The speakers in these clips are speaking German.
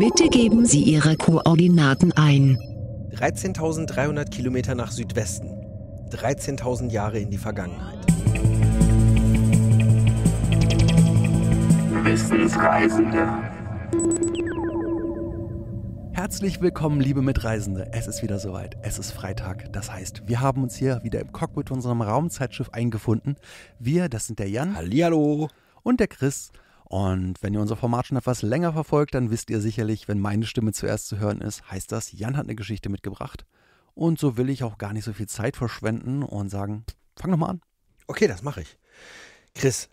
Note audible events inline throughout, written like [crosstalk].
Bitte geben Sie Ihre Koordinaten ein. 13.300 Kilometer nach Südwesten. 13.000 Jahre in die Vergangenheit. Wissensreisende. Herzlich willkommen, liebe Mitreisende. Es ist wieder soweit. Es ist Freitag. Das heißt, wir haben uns hier wieder im Cockpit unserem Raumzeitschiff eingefunden. Wir, das sind der Jan. Hallihallo. Und der Chris. Und wenn ihr unser Format schon etwas länger verfolgt, dann wisst ihr sicherlich, wenn meine Stimme zuerst zu hören ist, heißt das, Jan hat eine Geschichte mitgebracht. Und so will ich auch gar nicht so viel Zeit verschwenden und sagen, fang doch mal an. Okay, das mache ich. Chris,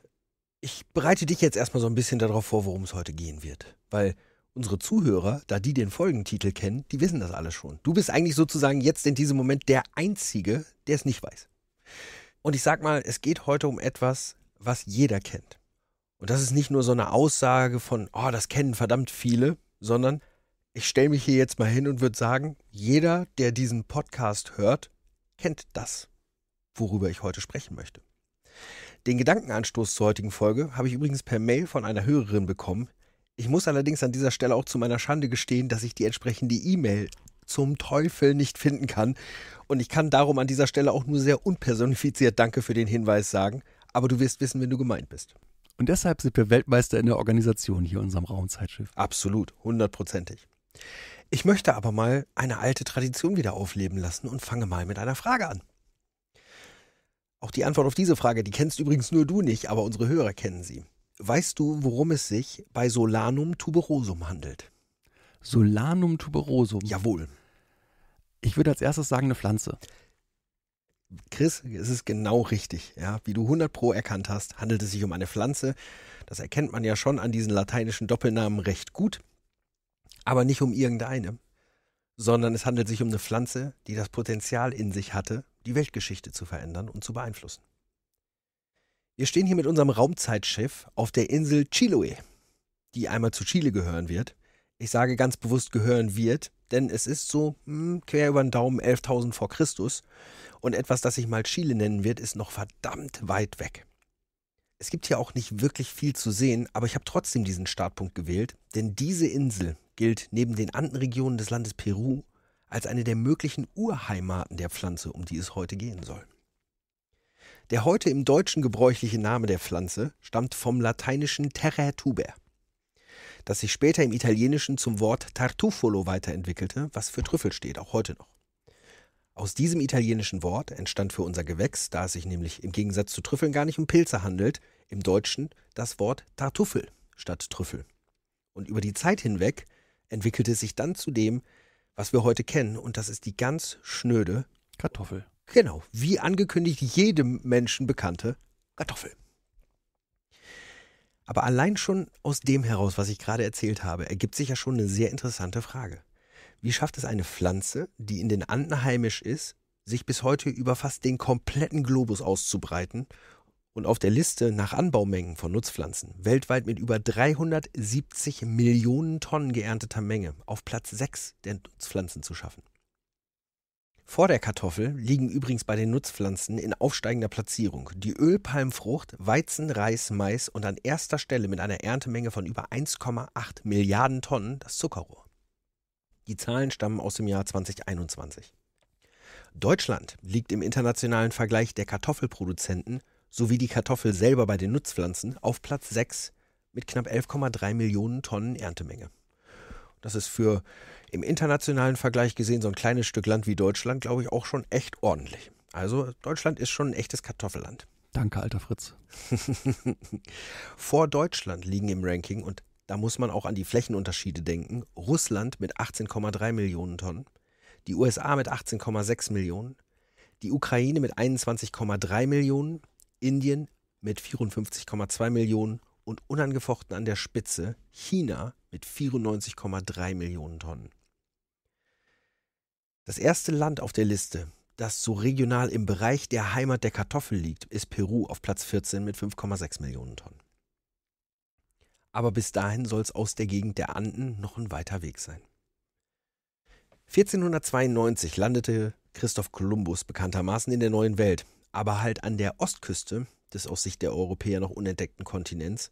ich bereite dich jetzt erstmal so ein bisschen darauf vor, worum es heute gehen wird. Weil unsere Zuhörer, da die den Folgentitel kennen, die wissen das alles schon. Du bist eigentlich sozusagen jetzt in diesem Moment der Einzige, der es nicht weiß. Und ich sag mal, es geht heute um etwas, was jeder kennt. Und das ist nicht nur so eine Aussage von, oh, das kennen verdammt viele, sondern ich stelle mich hier jetzt mal hin und würde sagen, jeder, der diesen Podcast hört, kennt das, worüber ich heute sprechen möchte. Den Gedankenanstoß zur heutigen Folge habe ich übrigens per Mail von einer Hörerin bekommen. Ich muss allerdings an dieser Stelle auch zu meiner Schande gestehen, dass ich die entsprechende E-Mail zum Teufel nicht finden kann. Und ich kann darum an dieser Stelle auch nur sehr unpersonifiziert Danke für den Hinweis sagen. Aber du wirst wissen, wenn du gemeint bist. Und deshalb sind wir Weltmeister in der Organisation hier in unserem Raumzeitschiff. Absolut, hundertprozentig. Ich möchte aber mal eine alte Tradition wieder aufleben lassen und fange mal mit einer Frage an. Auch die Antwort auf diese Frage, die kennst übrigens nur du nicht, aber unsere Hörer kennen sie. Weißt du, worum es sich bei Solanum tuberosum handelt? Solanum tuberosum? Jawohl. Ich würde als erstes sagen, eine Pflanze. Chris, es ist genau richtig. Ja, wie du 100 Pro erkannt hast, handelt es sich um eine Pflanze. Das erkennt man ja schon an diesen lateinischen Doppelnamen recht gut. Aber nicht um irgendeine, sondern es handelt sich um eine Pflanze, die das Potenzial in sich hatte, die Weltgeschichte zu verändern und zu beeinflussen. Wir stehen hier mit unserem Raumzeitschiff auf der Insel Chiloe, die einmal zu Chile gehören wird. Ich sage ganz bewusst gehören wird, denn es ist so mh, hm, quer über den Daumen 11.000 vor Christus und etwas, das sich mal Chile nennen wird, ist noch verdammt weit weg. Es gibt hier auch nicht wirklich viel zu sehen, aber ich habe trotzdem diesen Startpunkt gewählt, denn diese Insel gilt neben den Andenregionen des Landes Peru als eine der möglichen Urheimaten der Pflanze, um die es heute gehen soll. Der heute im Deutschen gebräuchliche Name der Pflanze stammt vom lateinischen Terra tuber das sich später im Italienischen zum Wort Tartufolo weiterentwickelte, was für Trüffel steht, auch heute noch. Aus diesem italienischen Wort entstand für unser Gewächs, da es sich nämlich im Gegensatz zu Trüffeln gar nicht um Pilze handelt, im Deutschen das Wort Tartuffel statt Trüffel. Und über die Zeit hinweg entwickelte es sich dann zu dem, was wir heute kennen, und das ist die ganz schnöde Kartoffel. Genau, wie angekündigt jedem Menschen bekannte Kartoffel. Aber allein schon aus dem heraus, was ich gerade erzählt habe, ergibt sich ja schon eine sehr interessante Frage. Wie schafft es eine Pflanze, die in den Anden heimisch ist, sich bis heute über fast den kompletten Globus auszubreiten und auf der Liste nach Anbaumengen von Nutzpflanzen weltweit mit über 370 Millionen Tonnen geernteter Menge auf Platz 6 der Nutzpflanzen zu schaffen? Vor der Kartoffel liegen übrigens bei den Nutzpflanzen in aufsteigender Platzierung die Ölpalmfrucht, Weizen, Reis, Mais und an erster Stelle mit einer Erntemenge von über 1,8 Milliarden Tonnen das Zuckerrohr. Die Zahlen stammen aus dem Jahr 2021. Deutschland liegt im internationalen Vergleich der Kartoffelproduzenten sowie die Kartoffel selber bei den Nutzpflanzen auf Platz 6 mit knapp 11,3 Millionen Tonnen Erntemenge. Das ist für im internationalen Vergleich gesehen so ein kleines Stück Land wie Deutschland, glaube ich, auch schon echt ordentlich. Also Deutschland ist schon ein echtes Kartoffelland. Danke, alter Fritz. [laughs] Vor Deutschland liegen im Ranking, und da muss man auch an die Flächenunterschiede denken, Russland mit 18,3 Millionen Tonnen, die USA mit 18,6 Millionen, die Ukraine mit 21,3 Millionen, Indien mit 54,2 Millionen und unangefochten an der Spitze China mit 94,3 Millionen Tonnen. Das erste Land auf der Liste, das so regional im Bereich der Heimat der Kartoffel liegt, ist Peru auf Platz 14 mit 5,6 Millionen Tonnen. Aber bis dahin soll es aus der Gegend der Anden noch ein weiter Weg sein. 1492 landete Christoph Kolumbus bekanntermaßen in der neuen Welt, aber halt an der Ostküste des aus Sicht der Europäer noch unentdeckten Kontinents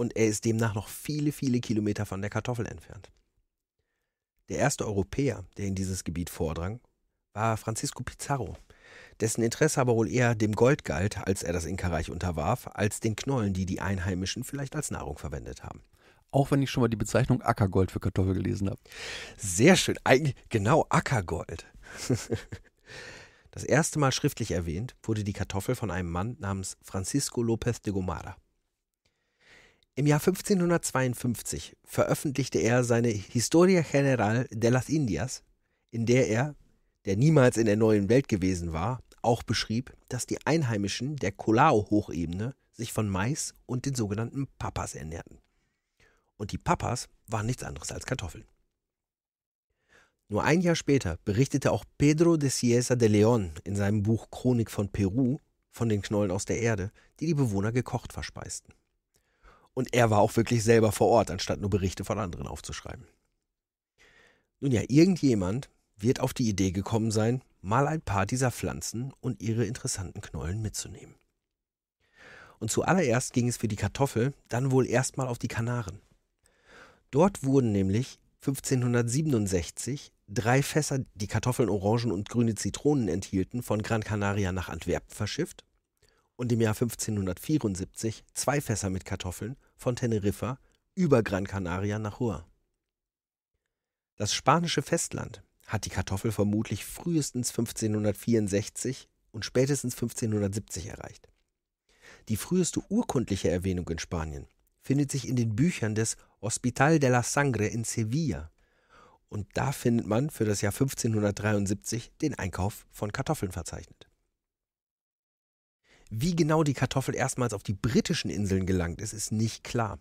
und er ist demnach noch viele, viele Kilometer von der Kartoffel entfernt. Der erste Europäer, der in dieses Gebiet vordrang, war Francisco Pizarro, dessen Interesse aber wohl eher dem Gold galt, als er das Inka-Reich unterwarf, als den Knollen, die die Einheimischen vielleicht als Nahrung verwendet haben auch wenn ich schon mal die Bezeichnung Ackergold für Kartoffel gelesen habe. Sehr schön, eigentlich genau Ackergold. [laughs] das erste Mal schriftlich erwähnt wurde die Kartoffel von einem Mann namens Francisco López de Gomara. Im Jahr 1552 veröffentlichte er seine Historia General de las Indias, in der er, der niemals in der neuen Welt gewesen war, auch beschrieb, dass die Einheimischen der Colao-Hochebene sich von Mais und den sogenannten Papas ernährten. Und die Papas waren nichts anderes als Kartoffeln. Nur ein Jahr später berichtete auch Pedro de Ciesa de León in seinem Buch Chronik von Peru von den Knollen aus der Erde, die die Bewohner gekocht verspeisten. Und er war auch wirklich selber vor Ort, anstatt nur Berichte von anderen aufzuschreiben. Nun ja, irgendjemand wird auf die Idee gekommen sein, mal ein paar dieser Pflanzen und ihre interessanten Knollen mitzunehmen. Und zuallererst ging es für die Kartoffel dann wohl erstmal auf die Kanaren. Dort wurden nämlich 1567 drei Fässer, die Kartoffeln, Orangen und grüne Zitronen enthielten, von Gran Canaria nach Antwerpen verschifft und im Jahr 1574 zwei Fässer mit Kartoffeln von Teneriffa über Gran Canaria nach Hua. Das spanische Festland hat die Kartoffel vermutlich frühestens 1564 und spätestens 1570 erreicht. Die früheste urkundliche Erwähnung in Spanien findet sich in den Büchern des Hospital de la Sangre in Sevilla. Und da findet man für das Jahr 1573 den Einkauf von Kartoffeln verzeichnet. Wie genau die Kartoffel erstmals auf die britischen Inseln gelangt ist, ist nicht klar.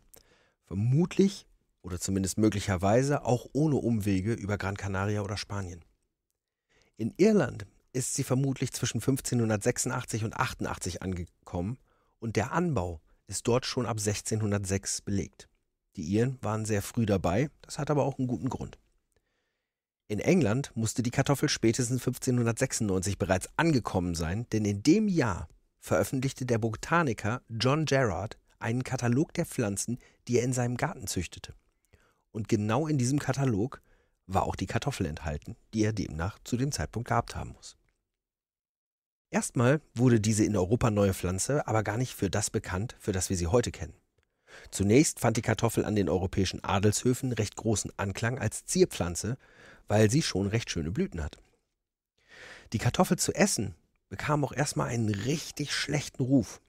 Vermutlich oder zumindest möglicherweise auch ohne Umwege über Gran Canaria oder Spanien. In Irland ist sie vermutlich zwischen 1586 und 88 angekommen und der Anbau ist dort schon ab 1606 belegt. Die Iren waren sehr früh dabei, das hat aber auch einen guten Grund. In England musste die Kartoffel spätestens 1596 bereits angekommen sein, denn in dem Jahr veröffentlichte der Botaniker John Gerard einen Katalog der Pflanzen, die er in seinem Garten züchtete. Und genau in diesem Katalog war auch die Kartoffel enthalten, die er demnach zu dem Zeitpunkt gehabt haben muss. Erstmal wurde diese in Europa neue Pflanze aber gar nicht für das bekannt, für das wir sie heute kennen. Zunächst fand die Kartoffel an den europäischen Adelshöfen recht großen Anklang als Zierpflanze, weil sie schon recht schöne Blüten hat. Die Kartoffel zu essen bekam auch erstmal einen richtig schlechten Ruf.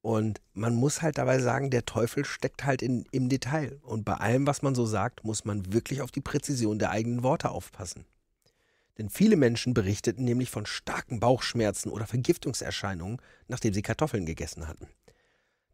Und man muss halt dabei sagen, der Teufel steckt halt in, im Detail. Und bei allem, was man so sagt, muss man wirklich auf die Präzision der eigenen Worte aufpassen. Denn viele Menschen berichteten nämlich von starken Bauchschmerzen oder Vergiftungserscheinungen, nachdem sie Kartoffeln gegessen hatten.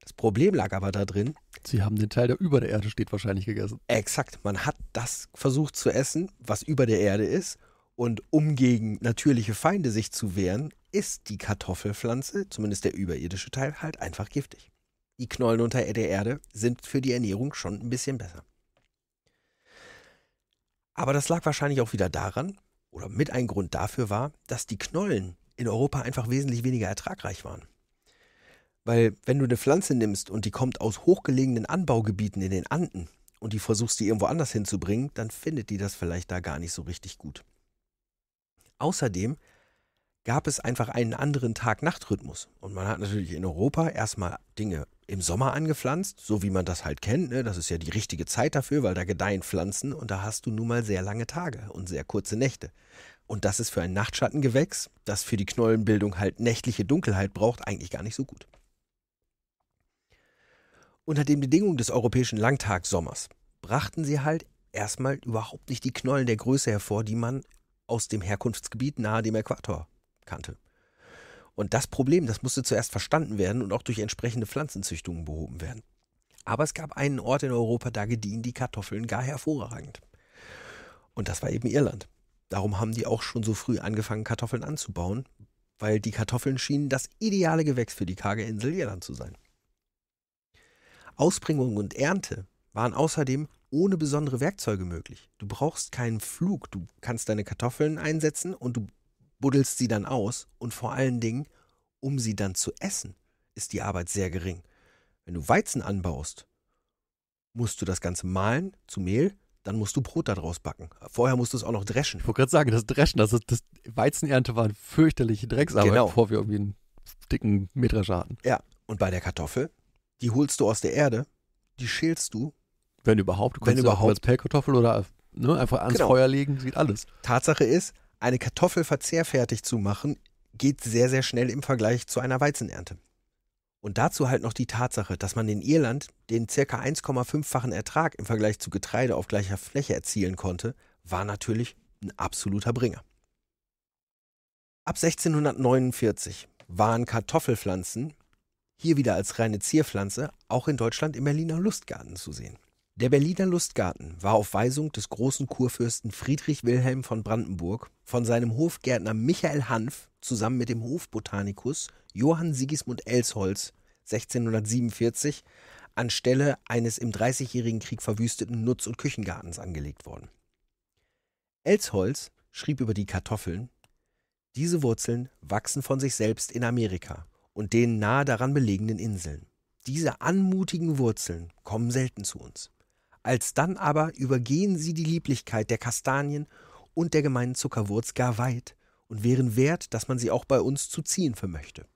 Das Problem lag aber darin. Sie haben den Teil, der über der Erde steht, wahrscheinlich gegessen. Exakt. Man hat das versucht zu essen, was über der Erde ist, und um gegen natürliche Feinde sich zu wehren, ist die Kartoffelpflanze, zumindest der überirdische Teil, halt einfach giftig. Die Knollen unter der Erde sind für die Ernährung schon ein bisschen besser. Aber das lag wahrscheinlich auch wieder daran, oder mit ein Grund dafür war, dass die Knollen in Europa einfach wesentlich weniger ertragreich waren. Weil wenn du eine Pflanze nimmst und die kommt aus hochgelegenen Anbaugebieten in den Anden und die versuchst, die irgendwo anders hinzubringen, dann findet die das vielleicht da gar nicht so richtig gut. Außerdem gab es einfach einen anderen Tag-Nacht-Rhythmus. Und man hat natürlich in Europa erstmal Dinge im Sommer angepflanzt, so wie man das halt kennt. Ne? Das ist ja die richtige Zeit dafür, weil da gedeihen Pflanzen und da hast du nun mal sehr lange Tage und sehr kurze Nächte. Und das ist für ein Nachtschattengewächs, das für die Knollenbildung halt nächtliche Dunkelheit braucht, eigentlich gar nicht so gut. Unter den Bedingungen des europäischen Langtagssommers brachten sie halt erstmal überhaupt nicht die Knollen der Größe hervor, die man aus dem Herkunftsgebiet nahe dem Äquator kannte. Und das Problem, das musste zuerst verstanden werden und auch durch entsprechende Pflanzenzüchtungen behoben werden. Aber es gab einen Ort in Europa, da gediehen die Kartoffeln gar hervorragend. Und das war eben Irland. Darum haben die auch schon so früh angefangen, Kartoffeln anzubauen, weil die Kartoffeln schienen das ideale Gewächs für die karge Insel Irland zu sein. Ausbringung und Ernte waren außerdem ohne besondere Werkzeuge möglich. Du brauchst keinen Flug, du kannst deine Kartoffeln einsetzen und du buddelst sie dann aus und vor allen Dingen, um sie dann zu essen, ist die Arbeit sehr gering. Wenn du Weizen anbaust, musst du das Ganze mahlen zu Mehl, dann musst du Brot daraus backen. Vorher musst du es auch noch dreschen. Ich wollte gerade sagen, das Dreschen, das, ist, das Weizenernte war eine fürchterliche Drecksarbeit, genau. bevor wir irgendwie einen dicken Mähdrescher hatten. Ja, und bei der Kartoffel, die holst du aus der Erde, die schälst du wenn überhaupt, du kannst überhaupt. als Pellkartoffel oder ne, einfach ans genau. Feuer legen, sieht alles. Tatsache ist, eine Kartoffel verzehrfertig zu machen, geht sehr, sehr schnell im Vergleich zu einer Weizenernte. Und dazu halt noch die Tatsache, dass man in Irland den circa 1,5-fachen Ertrag im Vergleich zu Getreide auf gleicher Fläche erzielen konnte, war natürlich ein absoluter Bringer. Ab 1649 waren Kartoffelpflanzen, hier wieder als reine Zierpflanze, auch in Deutschland im Berliner Lustgarten zu sehen. Der Berliner Lustgarten war auf Weisung des großen Kurfürsten Friedrich Wilhelm von Brandenburg von seinem Hofgärtner Michael Hanf zusammen mit dem Hofbotanikus Johann Sigismund Elsholz 1647 anstelle eines im Dreißigjährigen Krieg verwüsteten Nutz- und Küchengartens angelegt worden. Elsholz schrieb über die Kartoffeln, diese Wurzeln wachsen von sich selbst in Amerika und den nahe daran belegenen Inseln. Diese anmutigen Wurzeln kommen selten zu uns. Alsdann aber übergehen sie die Lieblichkeit der Kastanien und der gemeinen Zuckerwurz gar weit und wären wert, dass man sie auch bei uns zu ziehen vermöchte.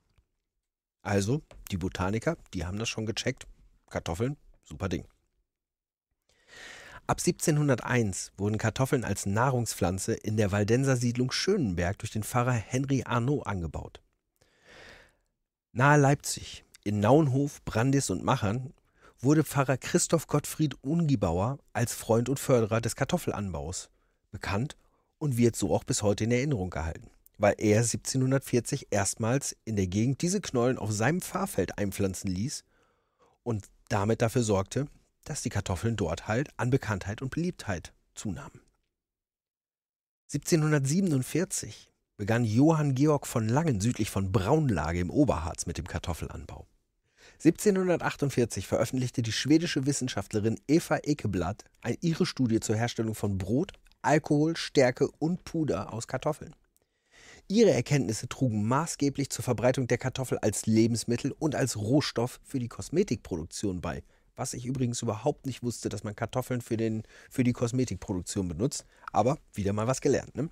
Also, die Botaniker, die haben das schon gecheckt. Kartoffeln, super Ding. Ab 1701 wurden Kartoffeln als Nahrungspflanze in der Waldenser Siedlung Schönenberg durch den Pfarrer Henry Arnaud angebaut. Nahe Leipzig, in Naunhof, Brandis und Machern wurde Pfarrer Christoph Gottfried Ungibauer als Freund und Förderer des Kartoffelanbaus bekannt und wird so auch bis heute in Erinnerung gehalten, weil er 1740 erstmals in der Gegend diese Knollen auf seinem Pfarrfeld einpflanzen ließ und damit dafür sorgte, dass die Kartoffeln dort halt an Bekanntheit und Beliebtheit zunahmen. 1747 begann Johann Georg von Langen südlich von Braunlage im Oberharz mit dem Kartoffelanbau. 1748 veröffentlichte die schwedische Wissenschaftlerin Eva Ekeblad ihre Studie zur Herstellung von Brot, Alkohol, Stärke und Puder aus Kartoffeln. Ihre Erkenntnisse trugen maßgeblich zur Verbreitung der Kartoffel als Lebensmittel und als Rohstoff für die Kosmetikproduktion bei. Was ich übrigens überhaupt nicht wusste, dass man Kartoffeln für, den, für die Kosmetikproduktion benutzt. Aber wieder mal was gelernt. Ne?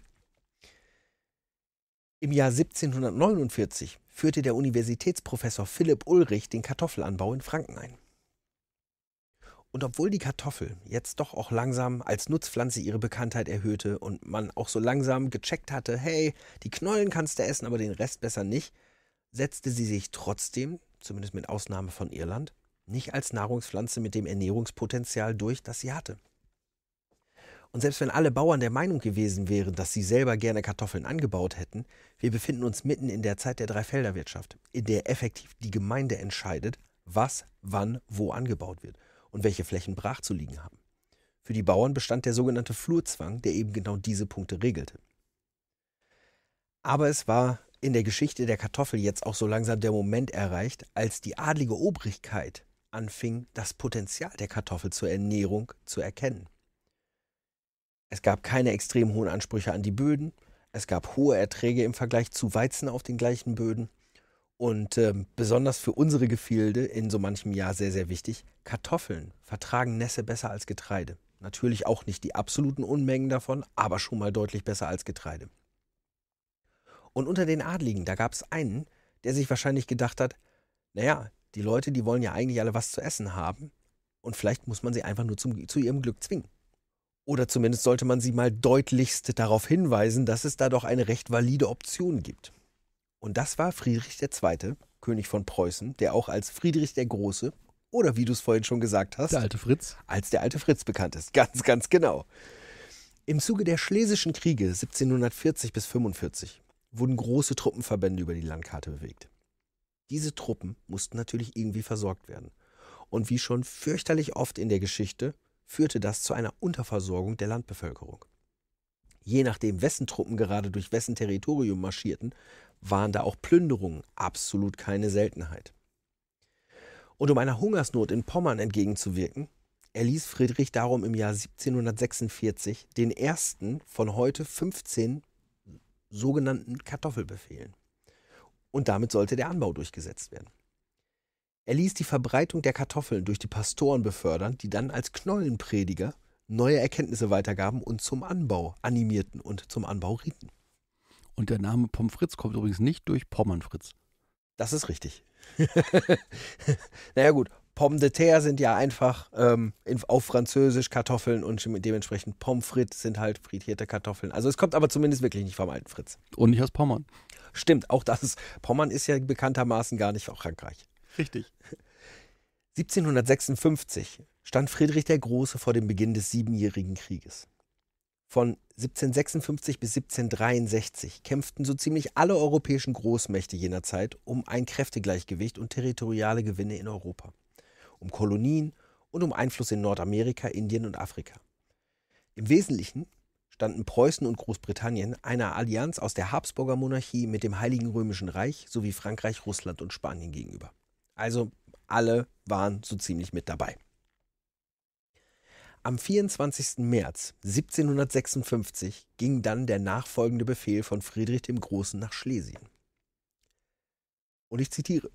Im Jahr 1749 führte der Universitätsprofessor Philipp Ulrich den Kartoffelanbau in Franken ein. Und obwohl die Kartoffel jetzt doch auch langsam als Nutzpflanze ihre Bekanntheit erhöhte und man auch so langsam gecheckt hatte, hey, die Knollen kannst du essen, aber den Rest besser nicht, setzte sie sich trotzdem, zumindest mit Ausnahme von Irland, nicht als Nahrungspflanze mit dem Ernährungspotenzial durch, das sie hatte. Und selbst wenn alle Bauern der Meinung gewesen wären, dass sie selber gerne Kartoffeln angebaut hätten, wir befinden uns mitten in der Zeit der Dreifelderwirtschaft, in der effektiv die Gemeinde entscheidet, was, wann, wo angebaut wird und welche Flächen brach zu liegen haben. Für die Bauern bestand der sogenannte Flurzwang, der eben genau diese Punkte regelte. Aber es war in der Geschichte der Kartoffel jetzt auch so langsam der Moment erreicht, als die adlige Obrigkeit anfing, das Potenzial der Kartoffel zur Ernährung zu erkennen. Es gab keine extrem hohen Ansprüche an die Böden. Es gab hohe Erträge im Vergleich zu Weizen auf den gleichen Böden. Und äh, besonders für unsere Gefilde in so manchem Jahr sehr, sehr wichtig, Kartoffeln vertragen Nässe besser als Getreide. Natürlich auch nicht die absoluten Unmengen davon, aber schon mal deutlich besser als Getreide. Und unter den Adligen, da gab es einen, der sich wahrscheinlich gedacht hat, naja, die Leute, die wollen ja eigentlich alle was zu essen haben und vielleicht muss man sie einfach nur zum, zu ihrem Glück zwingen. Oder zumindest sollte man sie mal deutlichst darauf hinweisen, dass es da doch eine recht valide Option gibt. Und das war Friedrich II., König von Preußen, der auch als Friedrich der Große oder wie du es vorhin schon gesagt hast, der alte Fritz, als der alte Fritz bekannt ist. [laughs] Ganz, ganz genau. Im Zuge der Schlesischen Kriege 1740 bis 45 wurden große Truppenverbände über die Landkarte bewegt. Diese Truppen mussten natürlich irgendwie versorgt werden. Und wie schon fürchterlich oft in der Geschichte führte das zu einer Unterversorgung der Landbevölkerung. Je nachdem, wessen Truppen gerade durch wessen Territorium marschierten, waren da auch Plünderungen absolut keine Seltenheit. Und um einer Hungersnot in Pommern entgegenzuwirken, erließ Friedrich darum im Jahr 1746 den ersten von heute 15 sogenannten Kartoffelbefehlen. Und damit sollte der Anbau durchgesetzt werden. Er ließ die Verbreitung der Kartoffeln durch die Pastoren befördern, die dann als Knollenprediger neue Erkenntnisse weitergaben und zum Anbau animierten und zum Anbau rieten. Und der Name Pommes Fritz kommt übrigens nicht durch Pommern Fritz. Das ist richtig. [laughs] naja gut, Pommes de terre sind ja einfach ähm, auf Französisch Kartoffeln und dementsprechend Pommes frites sind halt frittierte Kartoffeln. Also es kommt aber zumindest wirklich nicht vom alten Fritz. Und nicht aus Pommern. Stimmt, auch das ist, Pommern ist ja bekanntermaßen gar nicht auch Frankreich. Richtig. 1756 stand Friedrich der Große vor dem Beginn des Siebenjährigen Krieges. Von 1756 bis 1763 kämpften so ziemlich alle europäischen Großmächte jener Zeit um ein Kräftegleichgewicht und territoriale Gewinne in Europa, um Kolonien und um Einfluss in Nordamerika, Indien und Afrika. Im Wesentlichen standen Preußen und Großbritannien einer Allianz aus der Habsburger Monarchie mit dem Heiligen Römischen Reich sowie Frankreich, Russland und Spanien gegenüber. Also alle waren so ziemlich mit dabei. Am 24. März 1756 ging dann der nachfolgende Befehl von Friedrich dem Großen nach Schlesien. Und ich zitiere.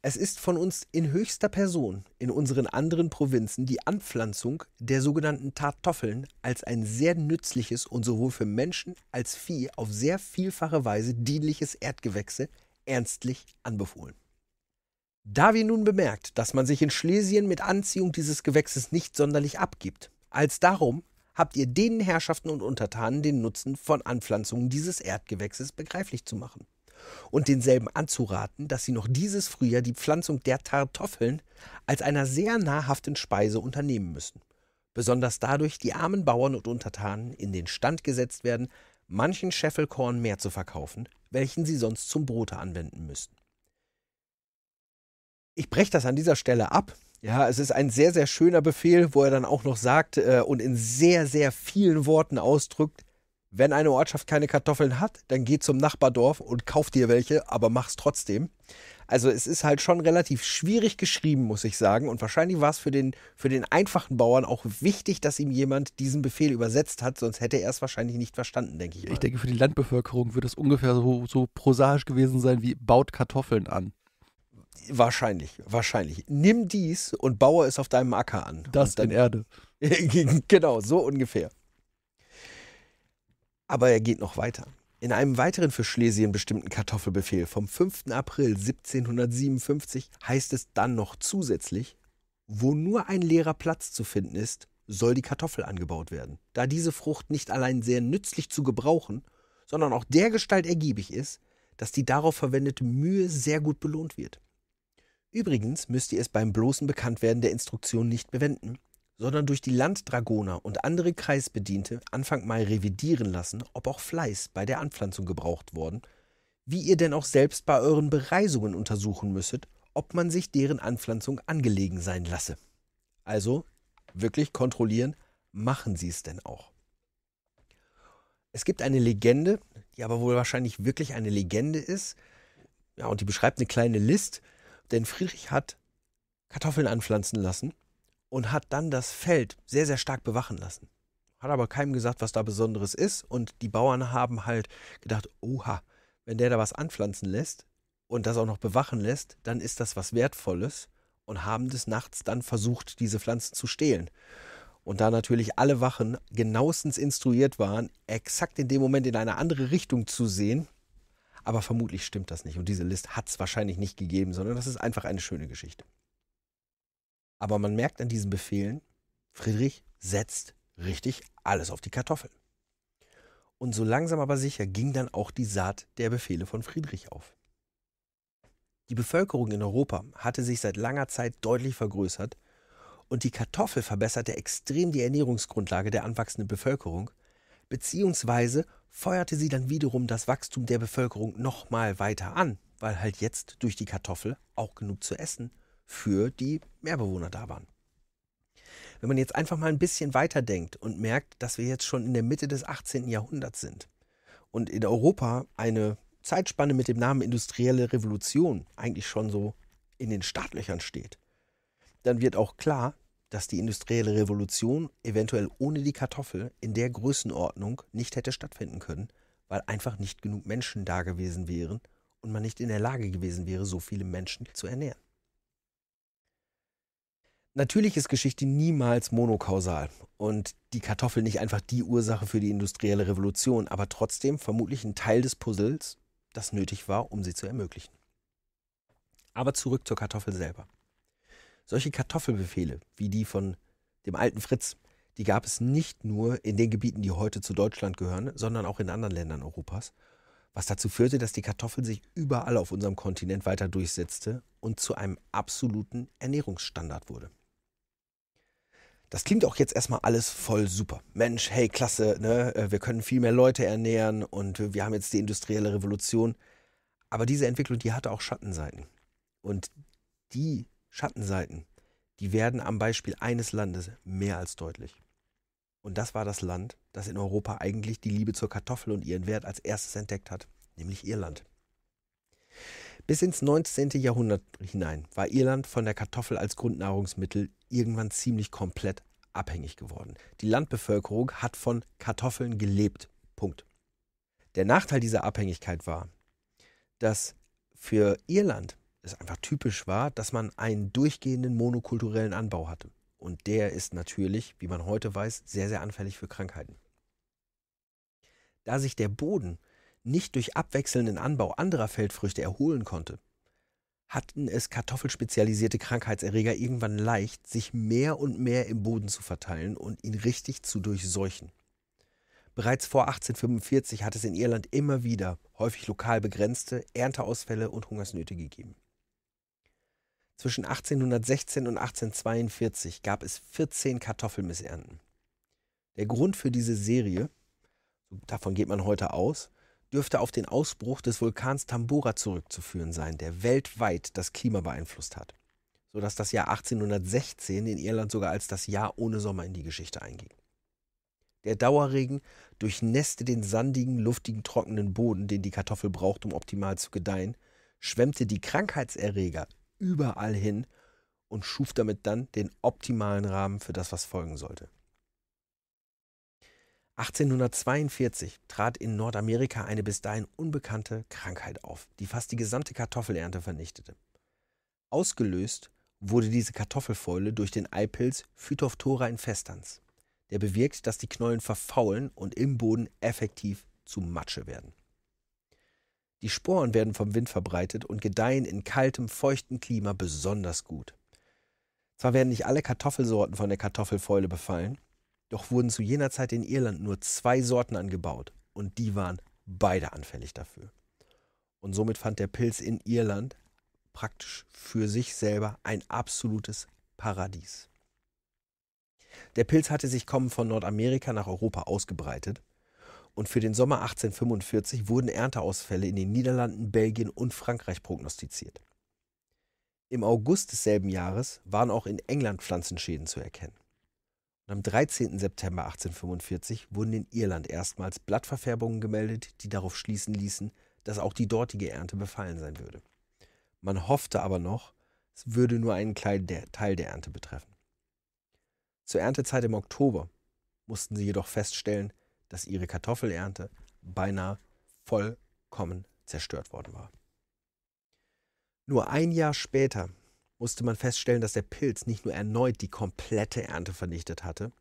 Es ist von uns in höchster Person in unseren anderen Provinzen die Anpflanzung der sogenannten Tartoffeln als ein sehr nützliches und sowohl für Menschen als Vieh auf sehr vielfache Weise dienliches Erdgewächse ernstlich anbefohlen. Da wir nun bemerkt, dass man sich in Schlesien mit Anziehung dieses Gewächses nicht sonderlich abgibt, als darum habt ihr den Herrschaften und Untertanen den Nutzen von Anpflanzungen dieses Erdgewächses begreiflich zu machen und denselben anzuraten, dass sie noch dieses Frühjahr die Pflanzung der Tartoffeln als einer sehr nahrhaften Speise unternehmen müssen, besonders dadurch die armen Bauern und Untertanen in den Stand gesetzt werden, manchen Scheffelkorn mehr zu verkaufen, welchen sie sonst zum Brote anwenden müssten. Ich breche das an dieser Stelle ab. Ja, es ist ein sehr, sehr schöner Befehl, wo er dann auch noch sagt äh, und in sehr, sehr vielen Worten ausdrückt, wenn eine Ortschaft keine Kartoffeln hat, dann geh zum Nachbardorf und kauf dir welche, aber mach's trotzdem. Also es ist halt schon relativ schwierig geschrieben, muss ich sagen. Und wahrscheinlich war es für den, für den einfachen Bauern auch wichtig, dass ihm jemand diesen Befehl übersetzt hat, sonst hätte er es wahrscheinlich nicht verstanden, denke ich. Mal. Ich denke, für die Landbevölkerung wird es ungefähr so, so prosaisch gewesen sein wie baut Kartoffeln an. Wahrscheinlich, wahrscheinlich. Nimm dies und baue es auf deinem Acker an. Das dann, in Erde. [laughs] genau, so ungefähr. Aber er geht noch weiter. In einem weiteren für Schlesien bestimmten Kartoffelbefehl vom 5. April 1757 heißt es dann noch zusätzlich, wo nur ein leerer Platz zu finden ist, soll die Kartoffel angebaut werden, da diese Frucht nicht allein sehr nützlich zu gebrauchen, sondern auch dergestalt ergiebig ist, dass die darauf verwendete Mühe sehr gut belohnt wird. Übrigens müsst ihr es beim bloßen Bekanntwerden der Instruktion nicht bewenden, sondern durch die Landdragoner und andere Kreisbediente Anfang Mai revidieren lassen, ob auch Fleiß bei der Anpflanzung gebraucht worden, wie ihr denn auch selbst bei euren Bereisungen untersuchen müsstet, ob man sich deren Anpflanzung angelegen sein lasse. Also wirklich kontrollieren, machen sie es denn auch. Es gibt eine Legende, die aber wohl wahrscheinlich wirklich eine Legende ist, ja, und die beschreibt eine kleine List, denn Friedrich hat Kartoffeln anpflanzen lassen und hat dann das Feld sehr, sehr stark bewachen lassen. Hat aber keinem gesagt, was da Besonderes ist. Und die Bauern haben halt gedacht, oha, wenn der da was anpflanzen lässt und das auch noch bewachen lässt, dann ist das was Wertvolles und haben des Nachts dann versucht, diese Pflanzen zu stehlen. Und da natürlich alle Wachen genauestens instruiert waren, exakt in dem Moment in eine andere Richtung zu sehen, aber vermutlich stimmt das nicht. Und diese List hat es wahrscheinlich nicht gegeben, sondern das ist einfach eine schöne Geschichte. Aber man merkt an diesen Befehlen, Friedrich setzt richtig alles auf die Kartoffeln. Und so langsam aber sicher ging dann auch die Saat der Befehle von Friedrich auf. Die Bevölkerung in Europa hatte sich seit langer Zeit deutlich vergrößert und die Kartoffel verbesserte extrem die Ernährungsgrundlage der anwachsenden Bevölkerung, beziehungsweise feuerte sie dann wiederum das Wachstum der Bevölkerung nochmal weiter an, weil halt jetzt durch die Kartoffel auch genug zu essen für die Meerbewohner da waren. Wenn man jetzt einfach mal ein bisschen weiterdenkt und merkt, dass wir jetzt schon in der Mitte des 18. Jahrhunderts sind und in Europa eine Zeitspanne mit dem Namen industrielle Revolution eigentlich schon so in den Startlöchern steht, dann wird auch klar, dass die industrielle Revolution eventuell ohne die Kartoffel in der Größenordnung nicht hätte stattfinden können, weil einfach nicht genug Menschen da gewesen wären und man nicht in der Lage gewesen wäre, so viele Menschen zu ernähren. Natürlich ist Geschichte niemals monokausal und die Kartoffel nicht einfach die Ursache für die industrielle Revolution, aber trotzdem vermutlich ein Teil des Puzzles, das nötig war, um sie zu ermöglichen. Aber zurück zur Kartoffel selber. Solche Kartoffelbefehle wie die von dem alten Fritz, die gab es nicht nur in den Gebieten, die heute zu Deutschland gehören, sondern auch in anderen Ländern Europas, was dazu führte, dass die Kartoffel sich überall auf unserem Kontinent weiter durchsetzte und zu einem absoluten Ernährungsstandard wurde. Das klingt auch jetzt erstmal alles voll super. Mensch, hey, klasse, ne? Äh, wir können viel mehr Leute ernähren und wir haben jetzt die industrielle Revolution. Aber diese Entwicklung, die hatte auch Schattenseiten. Und die Schattenseiten, die werden am Beispiel eines Landes mehr als deutlich. Und das war das Land, das in Europa eigentlich die Liebe zur Kartoffel und ihren Wert als erstes entdeckt hat, nämlich Irland. Bis ins 19. Jahrhundert hinein war Irland von der Kartoffel als Grundnahrungsmittel irgendwann ziemlich komplett abhängig geworden. Die Landbevölkerung hat von Kartoffeln gelebt. Punkt. Der Nachteil dieser Abhängigkeit war, dass für Irland es einfach typisch war, dass man einen durchgehenden monokulturellen Anbau hatte. Und der ist natürlich, wie man heute weiß, sehr, sehr anfällig für Krankheiten. Da sich der Boden nicht durch abwechselnden Anbau anderer Feldfrüchte erholen konnte, hatten es kartoffelspezialisierte Krankheitserreger irgendwann leicht, sich mehr und mehr im Boden zu verteilen und ihn richtig zu durchseuchen. Bereits vor 1845 hat es in Irland immer wieder häufig lokal begrenzte Ernteausfälle und Hungersnöte gegeben. Zwischen 1816 und 1842 gab es 14 Kartoffelmissernten. Der Grund für diese Serie, davon geht man heute aus, dürfte auf den Ausbruch des Vulkans Tambora zurückzuführen sein, der weltweit das Klima beeinflusst hat, sodass das Jahr 1816 in Irland sogar als das Jahr ohne Sommer in die Geschichte einging. Der Dauerregen durchnässte den sandigen, luftigen, trockenen Boden, den die Kartoffel braucht, um optimal zu gedeihen, schwemmte die Krankheitserreger überall hin und schuf damit dann den optimalen Rahmen für das, was folgen sollte. 1842 trat in Nordamerika eine bis dahin unbekannte Krankheit auf, die fast die gesamte Kartoffelernte vernichtete. Ausgelöst wurde diese Kartoffelfäule durch den Eipilz Phytophthora infestans, der bewirkt, dass die Knollen verfaulen und im Boden effektiv zu Matsche werden. Die Sporen werden vom Wind verbreitet und gedeihen in kaltem, feuchten Klima besonders gut. Zwar werden nicht alle Kartoffelsorten von der Kartoffelfäule befallen, doch wurden zu jener Zeit in Irland nur zwei Sorten angebaut und die waren beide anfällig dafür. Und somit fand der Pilz in Irland praktisch für sich selber ein absolutes Paradies. Der Pilz hatte sich kommen von Nordamerika nach Europa ausgebreitet und für den Sommer 1845 wurden Ernteausfälle in den Niederlanden, Belgien und Frankreich prognostiziert. Im August desselben Jahres waren auch in England Pflanzenschäden zu erkennen. Und am 13. September 1845 wurden in Irland erstmals Blattverfärbungen gemeldet, die darauf schließen ließen, dass auch die dortige Ernte befallen sein würde. Man hoffte aber noch, es würde nur einen kleinen Teil der Ernte betreffen. Zur Erntezeit im Oktober mussten sie jedoch feststellen, dass ihre Kartoffelernte beinahe vollkommen zerstört worden war. Nur ein Jahr später musste man feststellen, dass der Pilz nicht nur erneut die komplette Ernte vernichtet hatte,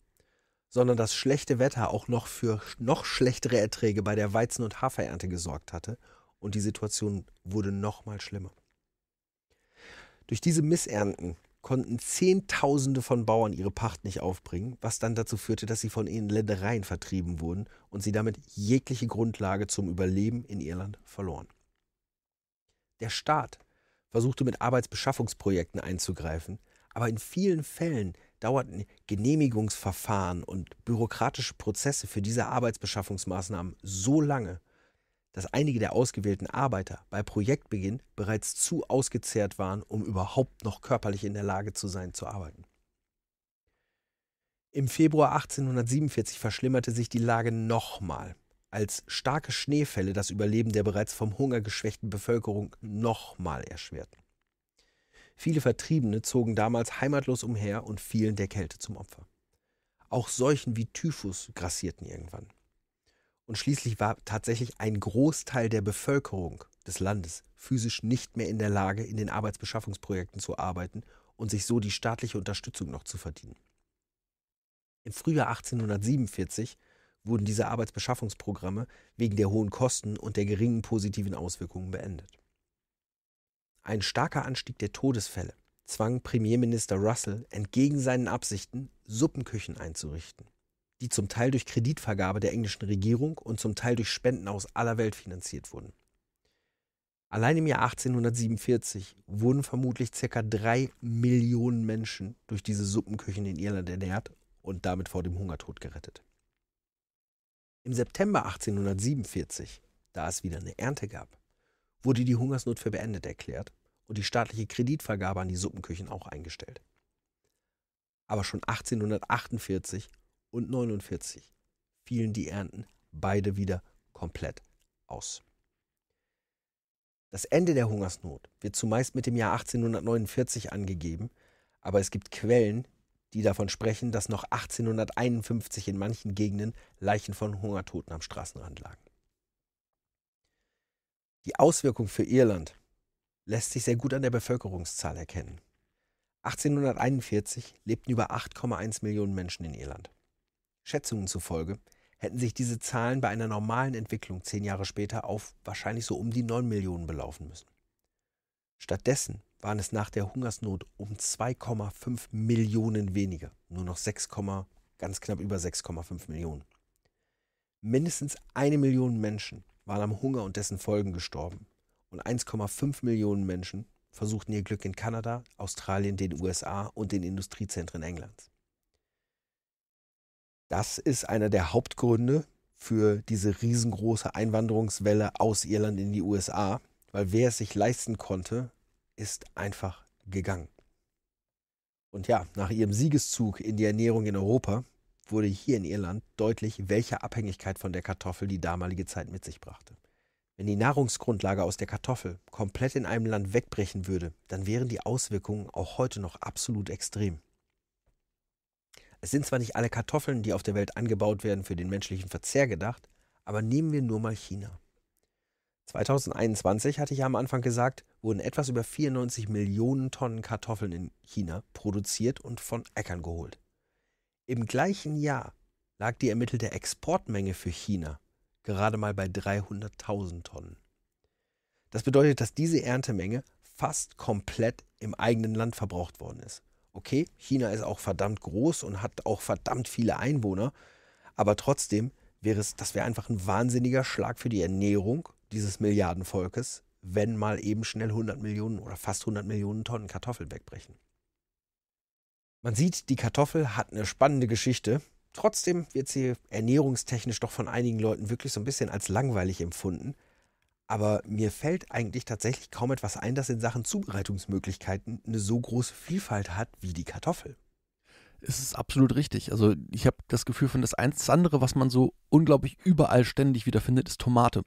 sondern das schlechte Wetter auch noch für noch schlechtere Erträge bei der Weizen- und Haferernte gesorgt hatte und die Situation wurde noch mal schlimmer. Durch diese Missernten konnten Zehntausende von Bauern ihre Pacht nicht aufbringen, was dann dazu führte, dass sie von ihren Ländereien vertrieben wurden und sie damit jegliche Grundlage zum Überleben in Irland verloren. Der Staat versuchte mit Arbeitsbeschaffungsprojekten einzugreifen, aber in vielen Fällen dauerten Genehmigungsverfahren und bürokratische Prozesse für diese Arbeitsbeschaffungsmaßnahmen so lange, dass einige der ausgewählten Arbeiter bei Projektbeginn bereits zu ausgezehrt waren, um überhaupt noch körperlich in der Lage zu sein, zu arbeiten. Im Februar 1847 verschlimmerte sich die Lage nochmal, als starke Schneefälle das Überleben der bereits vom Hunger geschwächten Bevölkerung nochmal erschwerten. Viele Vertriebene zogen damals heimatlos umher und fielen der Kälte zum Opfer. Auch Seuchen wie Typhus grassierten irgendwann. Und schließlich war tatsächlich ein Großteil der Bevölkerung des Landes physisch nicht mehr in der Lage, in den Arbeitsbeschaffungsprojekten zu arbeiten und sich so die staatliche Unterstützung noch zu verdienen. Im Frühjahr 1847 wurden diese Arbeitsbeschaffungsprogramme wegen der hohen Kosten und der geringen positiven Auswirkungen beendet. Ein starker Anstieg der Todesfälle zwang Premierminister Russell entgegen seinen Absichten, Suppenküchen einzurichten die zum Teil durch Kreditvergabe der englischen Regierung und zum Teil durch Spenden aus aller Welt finanziert wurden. Allein im Jahr 1847 wurden vermutlich ca. 3 Millionen Menschen durch diese Suppenküchen in Irland ernährt und damit vor dem Hungertod gerettet. Im September 1847, da es wieder eine Ernte gab, wurde die Hungersnot für beendet erklärt und die staatliche Kreditvergabe an die Suppenküchen auch eingestellt. Aber schon 1848 und 49 fielen die Ernten beide wieder komplett aus. Das Ende der Hungersnot wird zumeist mit dem Jahr 1849 angegeben, aber es gibt Quellen, die davon sprechen, dass noch 1851 in manchen Gegenden Leichen von Hungertoten am Straßenrand lagen. Die Auswirkung für Irland lässt sich sehr gut an der Bevölkerungszahl erkennen. 1841 lebten über 8,1 Millionen Menschen in Irland. Schätzungen zufolge hätten sich diese Zahlen bei einer normalen Entwicklung zehn Jahre später auf wahrscheinlich so um die 9 Millionen belaufen müssen. Stattdessen waren es nach der Hungersnot um 2,5 Millionen weniger, nur noch 6, ganz knapp über 6,5 Millionen. Mindestens eine Million Menschen waren am Hunger und dessen Folgen gestorben und 1,5 Millionen Menschen versuchten ihr Glück in Kanada, Australien, den USA und den Industriezentren Englands. Das ist einer der Hauptgründe für diese riesengroße Einwanderungswelle aus Irland in die USA, weil wer es sich leisten konnte, ist einfach gegangen. Und ja, nach ihrem Siegeszug in die Ernährung in Europa wurde hier in Irland deutlich, welche Abhängigkeit von der Kartoffel die damalige Zeit mit sich brachte. Wenn die Nahrungsgrundlage aus der Kartoffel komplett in einem Land wegbrechen würde, dann wären die Auswirkungen auch heute noch absolut extrem. Es sind zwar nicht alle Kartoffeln, die auf der Welt angebaut werden, für den menschlichen Verzehr gedacht, aber nehmen wir nur mal China. 2021, hatte ich ja am Anfang gesagt, wurden etwas über 94 Millionen Tonnen Kartoffeln in China produziert und von Äckern geholt. Im gleichen Jahr lag die ermittelte Exportmenge für China gerade mal bei 300.000 Tonnen. Das bedeutet, dass diese Erntemenge fast komplett im eigenen Land verbraucht worden ist okay, China ist auch verdammt groß und hat auch verdammt viele Einwohner, aber trotzdem wäre es, das wäre einfach ein wahnsinniger Schlag für die Ernährung dieses Milliardenvolkes, wenn mal eben schnell 100 Millionen oder fast 100 Millionen Tonnen Kartoffeln wegbrechen. Man sieht, die Kartoffel hat eine spannende Geschichte. Trotzdem wird sie ernährungstechnisch doch von einigen Leuten wirklich so ein bisschen als langweilig empfunden. Aber mir fällt eigentlich tatsächlich kaum etwas ein, das in Sachen Zubereitungsmöglichkeiten eine so große Vielfalt hat wie die Kartoffel. Es ist absolut richtig. Also ich habe das Gefühl von das eins das andere, was man so unglaublich überall ständig wiederfindet, ist Tomate.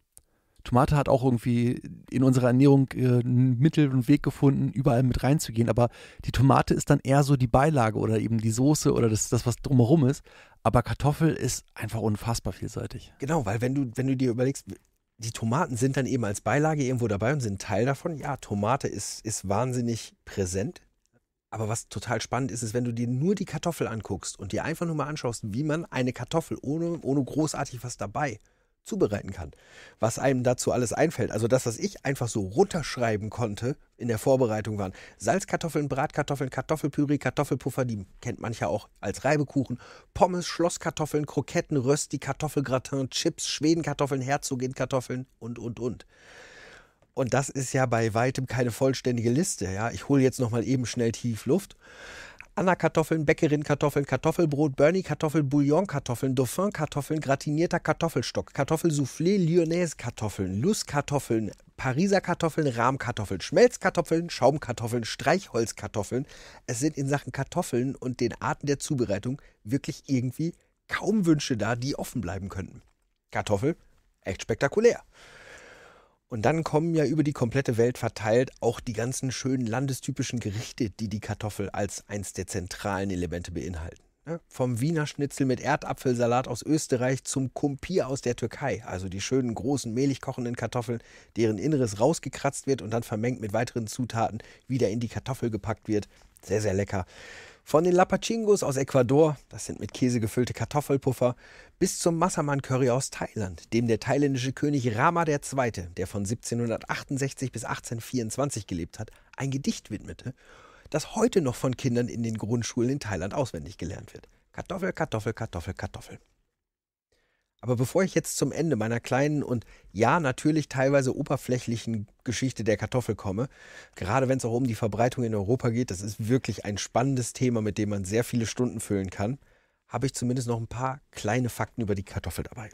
Tomate hat auch irgendwie in unserer Ernährung einen äh, Mittel und Weg gefunden, überall mit reinzugehen. Aber die Tomate ist dann eher so die Beilage oder eben die Soße oder das, das was drumherum ist. Aber Kartoffel ist einfach unfassbar vielseitig. Genau, weil wenn du, wenn du dir überlegst, die Tomaten sind dann eben als Beilage irgendwo dabei und sind Teil davon. Ja, Tomate ist, ist wahnsinnig präsent. Aber was total spannend ist, ist, wenn du dir nur die Kartoffel anguckst und dir einfach nur mal anschaust, wie man eine Kartoffel ohne, ohne großartig was dabei zubereiten kann, was einem dazu alles einfällt. Also das, was ich einfach so runterschreiben konnte in der Vorbereitung waren Salzkartoffeln, Bratkartoffeln, Kartoffelpüree, Kartoffelpuffer, die kennt mancher auch als Reibekuchen, Pommes, Schlosskartoffeln, Kroketten, Rösti, Kartoffelgratin, Chips, Schwedenkartoffeln, Herzogin-Kartoffeln und, und, und. Und das ist ja bei weitem keine vollständige Liste. Ja, ich hole jetzt nochmal eben schnell tief Luft. Anna-Kartoffeln, Bäckerin-Kartoffeln, Kartoffelbrot, Bernie-Kartoffeln, Bouillon-Kartoffeln, Dauphin-Kartoffeln, gratinierter Kartoffelstock, Kartoffelsoufflé, Lyonnaise-Kartoffeln, Lustkartoffeln, Pariser Kartoffeln, Rahmkartoffeln, Schmelzkartoffeln, Schaumkartoffeln, Streichholzkartoffeln. Es sind in Sachen Kartoffeln und den Arten der Zubereitung wirklich irgendwie kaum Wünsche da, die offen bleiben könnten. Kartoffel, echt spektakulär. Und dann kommen ja über die komplette Welt verteilt auch die ganzen schönen landestypischen Gerichte, die die Kartoffel als eins der zentralen Elemente beinhalten. Ne? Vom Wiener Schnitzel mit Erdapfelsalat aus Österreich zum Kumpir aus der Türkei, also die schönen großen mehlig kochenden Kartoffeln, deren Inneres rausgekratzt wird und dann vermengt mit weiteren Zutaten wieder in die Kartoffel gepackt wird. Sehr, sehr lecker. Von den Lapachingos aus Ecuador, das sind mit Käse gefüllte Kartoffelpuffer, bis zum Massaman Curry aus Thailand, dem der thailändische König Rama II., der von 1768 bis 1824 gelebt hat, ein Gedicht widmete, das heute noch von Kindern in den Grundschulen in Thailand auswendig gelernt wird. Kartoffel, Kartoffel, Kartoffel, Kartoffel. Aber bevor ich jetzt zum Ende meiner kleinen und ja natürlich teilweise oberflächlichen Geschichte der Kartoffel komme, gerade wenn es auch um die Verbreitung in Europa geht, das ist wirklich ein spannendes Thema, mit dem man sehr viele Stunden füllen kann, habe ich zumindest noch ein paar kleine Fakten über die Kartoffel dabei.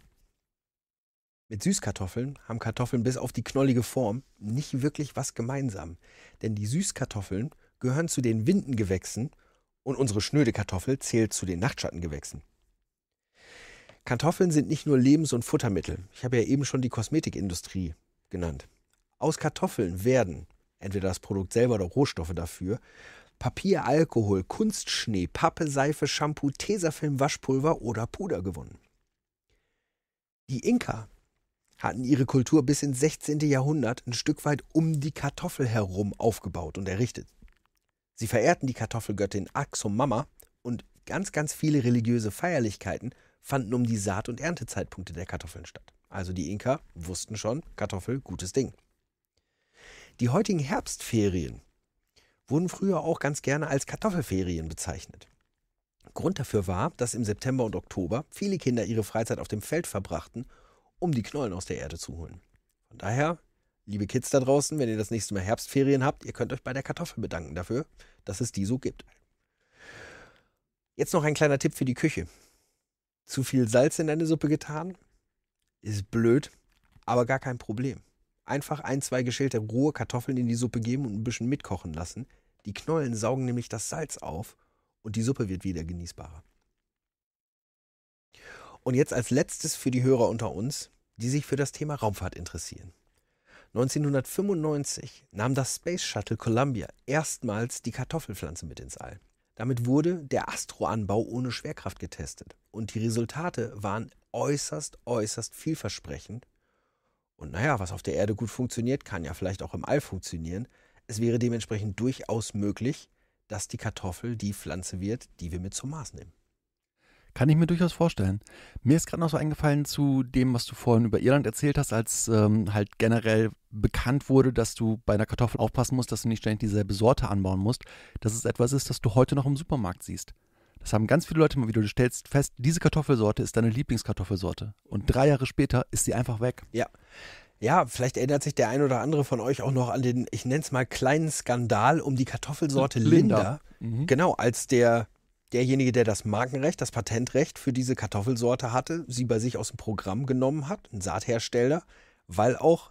Mit Süßkartoffeln haben Kartoffeln bis auf die knollige Form nicht wirklich was gemeinsam, denn die Süßkartoffeln gehören zu den Windengewächsen und unsere schnöde Kartoffel zählt zu den Nachtschattengewächsen. Kartoffeln sind nicht nur Lebens- und Futtermittel. Ich habe ja eben schon die Kosmetikindustrie genannt. Aus Kartoffeln werden entweder das Produkt selber oder Rohstoffe dafür Papier, Alkohol, Kunstschnee, Pappe, Seife, Shampoo, Tesafilm, Waschpulver oder Puder gewonnen. Die Inka hatten ihre Kultur bis ins 16. Jahrhundert ein Stück weit um die Kartoffel herum aufgebaut und errichtet. Sie verehrten die Kartoffelgöttin Axumama und ganz, ganz viele religiöse Feierlichkeiten fanden um die Saat- und Erntezeitpunkte der Kartoffeln statt. Also die Inka wussten schon, Kartoffel, gutes Ding. Die heutigen Herbstferien wurden früher auch ganz gerne als Kartoffelferien bezeichnet. Grund dafür war, dass im September und Oktober viele Kinder ihre Freizeit auf dem Feld verbrachten, um die Knollen aus der Erde zu holen. Von daher, liebe Kids da draußen, wenn ihr das nächste Mal Herbstferien habt, ihr könnt euch bei der Kartoffel bedanken dafür, dass es die so gibt. Jetzt noch ein kleiner Tipp für die Küche zu viel Salz in deine Suppe getan? Ist blöd, aber gar kein Problem. Einfach ein, zwei geschälte rohe Kartoffeln in die Suppe geben und ein bisschen mitkochen lassen. Die Knollen saugen nämlich das Salz auf und die Suppe wird wieder genießbarer. Und jetzt als letztes für die Hörer unter uns, die sich für das Thema Raumfahrt interessieren. 1995 nahm das Space Shuttle Columbia erstmals die Kartoffelpflanze mit ins All. Damit wurde der Astroanbau ohne Schwerkraft getestet und die Resultate waren äußerst, äußerst vielversprechend. Und naja, was auf der Erde gut funktioniert, kann ja vielleicht auch im All funktionieren. Es wäre dementsprechend durchaus möglich, dass die Kartoffel die Pflanze wird, die wir mit zum Mars nehmen. Kann ich mir durchaus vorstellen. Mir ist gerade noch so eingefallen zu dem, was du vorhin über Irland erzählt hast, als ähm, halt generell bekannt wurde, dass du bei einer Kartoffel aufpassen musst, dass du nicht ständig dieselbe Sorte anbauen musst, dass es etwas ist, das du heute noch im Supermarkt siehst. Das haben ganz viele Leute mal wieder. Du stellst fest, diese Kartoffelsorte ist deine Lieblingskartoffelsorte. Und drei Jahre später ist sie einfach weg. Ja. Ja, vielleicht erinnert sich der ein oder andere von euch auch noch an den, ich nenne es mal, kleinen Skandal um die Kartoffelsorte Linda. Linda. Mhm. Genau, als der derjenige, der das Markenrecht, das Patentrecht für diese Kartoffelsorte hatte, sie bei sich aus dem Programm genommen hat, ein Saathersteller, weil auch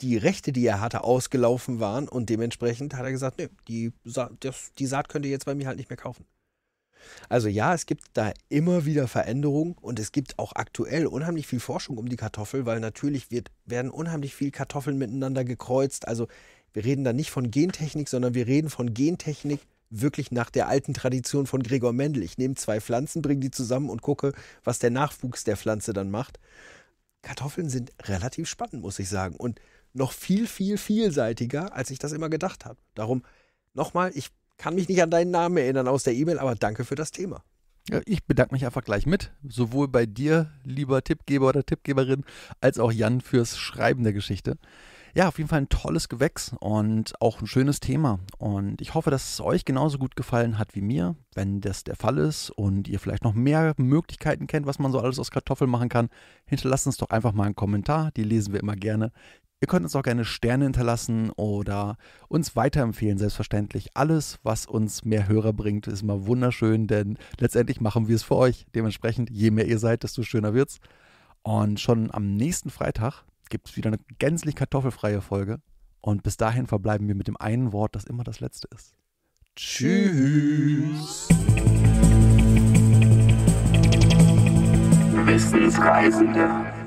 die Rechte, die er hatte, ausgelaufen waren und dementsprechend hat er gesagt, nee, die, Sa das, die Saat könnt ihr jetzt bei mir halt nicht mehr kaufen. Also ja, es gibt da immer wieder Veränderungen und es gibt auch aktuell unheimlich viel Forschung um die Kartoffel, weil natürlich wird, werden unheimlich viel Kartoffeln miteinander gekreuzt. Also wir reden da nicht von Gentechnik, sondern wir reden von Gentechnik wirklich nach der alten Tradition von Gregor Mendel. Ich nehme zwei Pflanzen, bringe die zusammen und gucke, was der Nachwuchs der Pflanze dann macht. Kartoffeln sind relativ spannend, muss ich sagen. Und noch viel, viel vielseitiger, als ich das immer gedacht habe. Darum nochmal, ich kann mich nicht an deinen Namen erinnern aus der E-Mail, aber danke für das Thema. Ja, ich bedanke mich einfach gleich mit, sowohl bei dir, lieber Tippgeber oder Tippgeberin, als auch Jan fürs Schreiben der Geschichte ja, auf jeden Fall ein tolles Gewächs und auch ein schönes Thema. Und ich hoffe, dass es euch genauso gut gefallen hat wie mir. Wenn das der Fall ist und ihr vielleicht noch mehr Möglichkeiten kennt, was man so alles aus Kartoffeln machen kann, hinterlasst uns doch einfach mal einen Kommentar. Die lesen wir immer gerne. Ihr könnt uns auch gerne Sterne hinterlassen oder uns weiterempfehlen, selbstverständlich. Alles, was uns mehr Hörer bringt, ist immer wunderschön, denn letztendlich machen wir es für euch. Dementsprechend, je mehr ihr seid, desto schöner wird's. Und schon am nächsten Freitag, gibt es wieder eine gänzlich kartoffelfreie Folge. Und bis dahin verbleiben wir mit dem einen Wort, das immer das letzte ist. Tschüss. Wissensreisende.